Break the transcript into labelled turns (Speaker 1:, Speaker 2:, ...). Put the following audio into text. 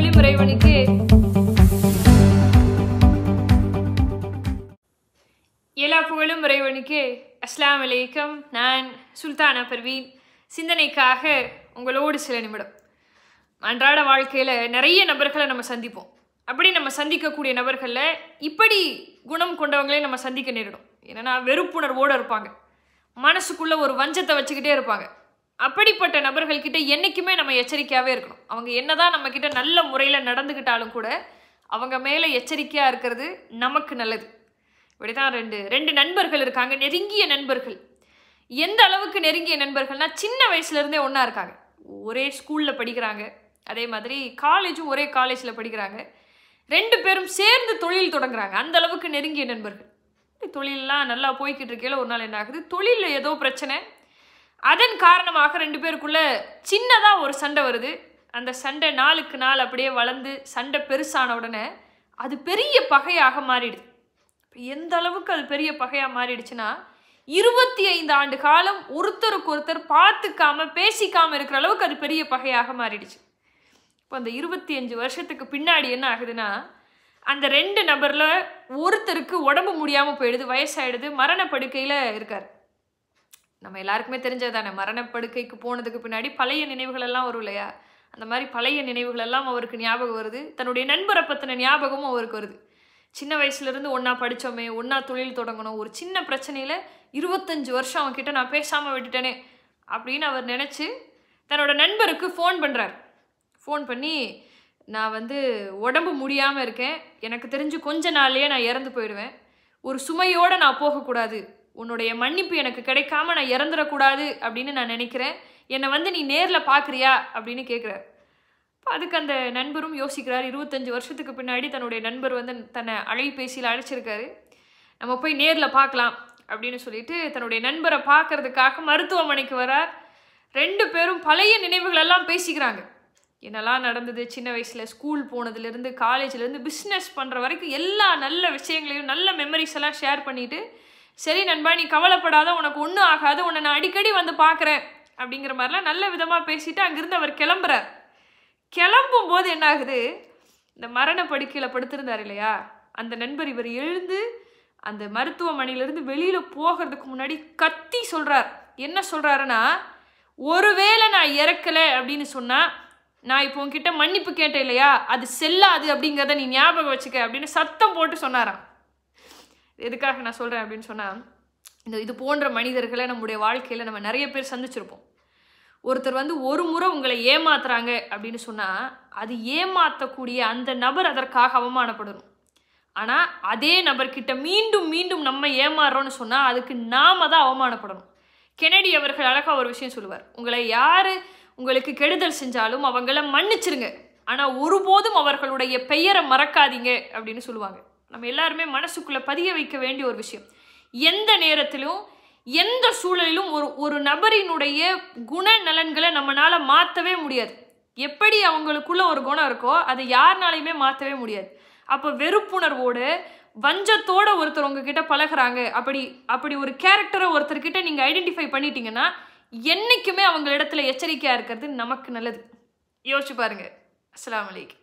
Speaker 1: அருளி முறைவனுக்கு எல்லா புகழும் முறைவனுக்கு அஸ்லாம் வலைக்கம் நான் சுல்தானா பர்வீன் சிந்தனைக்காக உங்களோடு சில நிமிடம் அன்றாட வாழ்க்கையில் நிறைய நபர்களை நம்ம சந்திப்போம் அப்படி நம்ம சந்திக்கக்கூடிய நபர்களில் இப்படி குணம் கொண்டவங்களே நம்ம சந்திக்க நேரிடும் ஏன்னா வெறுப்புணர்வோடு இருப்பாங்க மனசுக்குள்ளே ஒரு வஞ்சத்தை வச்சுக்கிட்டே இருப்பாங்க அப்படிப்பட்ட நபர்கள்கிட்ட என்றைக்குமே நம்ம எச்சரிக்கையாகவே இருக்கணும் அவங்க என்னதான் நம்மக்கிட்ட நல்ல முறையில் நடந்துக்கிட்டாலும் கூட அவங்க மேலே எச்சரிக்கையாக இருக்கிறது நமக்கு நல்லது இப்படி தான் ரெண்டு ரெண்டு நண்பர்கள் இருக்காங்க நெருங்கிய நண்பர்கள் எந்த அளவுக்கு நெருங்கிய நண்பர்கள்னால் சின்ன வயசுலேருந்தே ஒன்றா இருக்காங்க ஒரே ஸ்கூலில் படிக்கிறாங்க அதே மாதிரி காலேஜும் ஒரே காலேஜில் படிக்கிறாங்க ரெண்டு பேரும் சேர்ந்து தொழில் தொடங்குறாங்க அந்த அளவுக்கு நெருங்கிய நண்பர்கள் தொழிலெலாம் நல்லா போய்கிட்டு இருக்கையில் ஒரு நாள் என்ன ஆகுது தொழிலில் ஏதோ பிரச்சனை அதன் காரணமாக ரெண்டு பேருக்குள்ளே சின்னதாக ஒரு சண்டை வருது அந்த சண்டை நாளுக்கு நாள் அப்படியே வளர்ந்து சண்டை பெருசான உடனே அது பெரிய பகையாக மாறிடுது எந்த அளவுக்கு அது பெரிய பகையாக மாறிடுச்சுன்னா இருபத்தி ஐந்து ஆண்டு காலம் ஒருத்தருக்கு ஒருத்தர் பார்த்துக்காம பேசிக்காம இருக்கிற அளவுக்கு அது பெரிய பகையாக மாறிடுச்சு இப்போ அந்த இருபத்தி அஞ்சு வருஷத்துக்கு பின்னாடி என்ன ஆகுதுன்னா அந்த ரெண்டு நபரில் ஒருத்தருக்கு உடம்பு முடியாமல் போயிடுது வயசாயிடுது மரணப்படுக்கையில் இருக்கார் நம்ம எல்லாருக்குமே தெரிஞ்சது தானே மரணப்படுக்கைக்கு போனதுக்கு பின்னாடி பழைய நினைவுகள் எல்லாம் வரும் இல்லையா அந்த மாதிரி பழைய நினைவுகள் எல்லாம் அவருக்கு ஞாபகம் வருது தன்னுடைய நண்பரை பற்றின ஞாபகமும் அவருக்கு வருது சின்ன வயசுலேருந்து ஒன்றா படித்தோமே ஒன்றா தொழில் தொடங்கணும் ஒரு சின்ன பிரச்சனையில் இருபத்தஞ்சி வருஷம் அவன்கிட்ட நான் பேசாமல் விட்டுட்டேனே அப்படின்னு அவர் நினச்சி தன்னோட நண்பருக்கு ஃபோன் பண்ணுறார் ஃபோன் பண்ணி நான் வந்து உடம்பு முடியாமல் இருக்கேன் எனக்கு தெரிஞ்சு கொஞ்ச நாள்லேயே நான் இறந்து போயிடுவேன் ஒரு சுமையோடு நான் போகக்கூடாது உன்னுடைய மன்னிப்பு எனக்கு கிடைக்காம நான் இறந்துடக்கூடாது அப்படின்னு நான் நினைக்கிறேன் என்னை வந்து நீ நேரில் பார்க்குறியா அப்படின்னு கேட்குறாரு அதுக்கு அந்த நண்பரும் யோசிக்கிறார் இருபத்தஞ்சி வருஷத்துக்கு பின்னாடி தன்னுடைய நண்பர் வந்து தன்னை அழைப்பேசியில் அழைச்சிருக்காரு நம்ம போய் நேரில் பார்க்கலாம் அப்படின்னு சொல்லிட்டு தன்னுடைய நண்பரை பார்க்கறதுக்காக மருத்துவமனைக்கு வரார் ரெண்டு பேரும் பழைய நினைவுகளெல்லாம் பேசிக்கிறாங்க என்னெல்லாம் நடந்தது சின்ன வயசில் ஸ்கூல் போனதுலேருந்து காலேஜ்லேருந்து பிஸ்னஸ் பண்ணுற வரைக்கும் எல்லா நல்ல விஷயங்களையும் நல்ல மெமரிஸ் எல்லாம் ஷேர் பண்ணிவிட்டு சரி நண்பா நீ கவலைப்படாத உனக்கு ஒன்றும் ஆகாது உன்னை நான் அடிக்கடி வந்து பார்க்குறேன் அப்படிங்கிற மாதிரிலாம் நல்ல விதமாக பேசிட்டு அங்கேருந்து அவர் கிளம்புறார் கிளம்பும் போது என்ன ஆகுது இந்த மரண படுக்கையில் படுத்திருந்தார் இல்லையா அந்த நண்பர் இவர் எழுந்து அந்த மருத்துவமனையிலிருந்து வெளியில் போகிறதுக்கு முன்னாடி கத்தி சொல்கிறார் என்ன சொல்கிறாருன்னா ஒருவேளை நான் இறக்கலை அப்படின்னு சொன்னால் நான் இப்போ உங்ககிட்ட மன்னிப்பு கேட்டேன் இல்லையா அது செல்லாது அப்படிங்கிறத நீ ஞாபகம் வச்சுக்க அப்படின்னு சத்தம் போட்டு சொன்னாராம் எதுக்காக நான் சொல்கிறேன் அப்படின்னு சொன்னால் இந்த இது போன்ற மனிதர்களை நம்முடைய வாழ்க்கையில் நம்ம நிறைய பேர் சந்திச்சிருப்போம் ஒருத்தர் வந்து ஒரு முறை உங்களை ஏமாத்துறாங்க அப்படின்னு சொன்னால் அது ஏமாற்றக்கூடிய அந்த நபர் அதற்காக அவமானப்படணும் ஆனால் அதே நபர்கிட்ட மீண்டும் மீண்டும் நம்ம ஏமாறுறோன்னு சொன்னால் அதுக்கு நாம தான் அவமானப்படணும் கெனடி அவர்கள் அழகாக ஒரு விஷயம் சொல்லுவார் உங்களை யார் உங்களுக்கு கெடுதல் செஞ்சாலும் அவங்கள மன்னிச்சிருங்க ஆனால் ஒருபோதும் அவர்களுடைய பெயரை மறக்காதீங்க அப்படின்னு சொல்லுவாங்க நம்ம எல்லாருமே மனசுக்குள்ளே பதிய வைக்க வேண்டிய ஒரு விஷயம் எந்த நேரத்திலும் எந்த சூழலிலும் ஒரு ஒரு நபரினுடைய குண நலன்களை நம்மளால் மாற்றவே முடியாது எப்படி அவங்களுக்குள்ள ஒரு குணம் இருக்கோ அதை யாருனாலையுமே மாற்றவே முடியாது அப்போ வெறுப்புணர்வோடு வஞ்சத்தோட ஒருத்தர் உங்ககிட்ட பழகிறாங்க அப்படி அப்படி ஒரு கேரக்டரை ஒருத்தர்கிட்ட நீங்கள் ஐடென்டிஃபை பண்ணிட்டீங்கன்னா என்றைக்குமே அவங்க இடத்துல எச்சரிக்கையாக இருக்கிறது நமக்கு நல்லது யோசிச்சு பாருங்கள் அஸ்லாம் வலைக்கம்